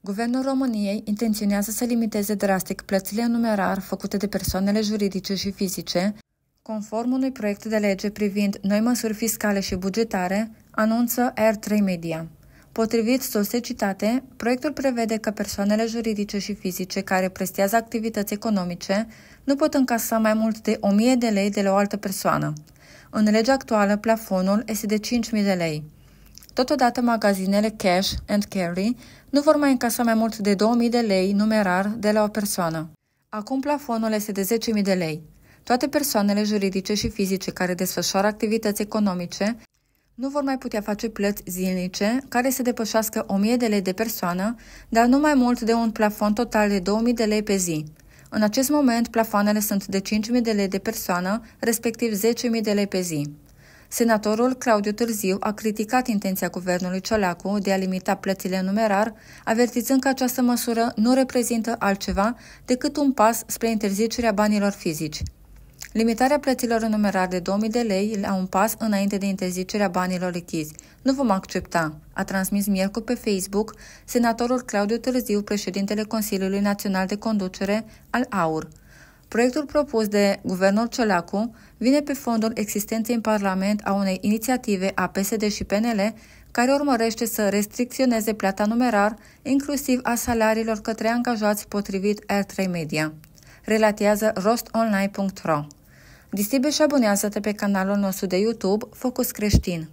Guvernul României intenționează să limiteze drastic plățile în numerar făcute de persoanele juridice și fizice, conform unui proiect de lege privind noi măsuri fiscale și bugetare, anunță R3 Media. Potrivit citate, proiectul prevede că persoanele juridice și fizice care prestează activități economice nu pot încasa mai mult de 1000 de lei de la o altă persoană. În legea actuală, plafonul este de 5000 de lei. Totodată, magazinele cash and carry nu vor mai încasa mai mult de 2000 de lei numerar de la o persoană. Acum plafonul este de 10.000 de lei. Toate persoanele juridice și fizice care desfășoară activități economice nu vor mai putea face plăți zilnice care să depășească 1000 de lei de persoană, dar nu mai mult de un plafon total de 2000 de lei pe zi. În acest moment, plafoanele sunt de 5.000 de lei de persoană, respectiv 10.000 de lei pe zi. Senatorul Claudiu Târziu a criticat intenția guvernului Ciolacu de a limita plățile numerar, avertizând că această măsură nu reprezintă altceva decât un pas spre interzicerea banilor fizici. Limitarea plăților în numerar de 2000 de lei la un pas înainte de interzicerea banilor lichizi. Nu vom accepta, a transmis miercuri pe Facebook senatorul Claudiu Târziu, președintele Consiliului Național de Conducere al AUR. Proiectul propus de guvernul Ciolacu vine pe fondul existenței în Parlament a unei inițiative a PSD și PNL care urmărește să restricționeze plata numerar, inclusiv a salariilor către angajați potrivit R3 Media. Relatează rostonline.ro Distribuie și abonează-te pe canalul nostru de YouTube Focus Creștin.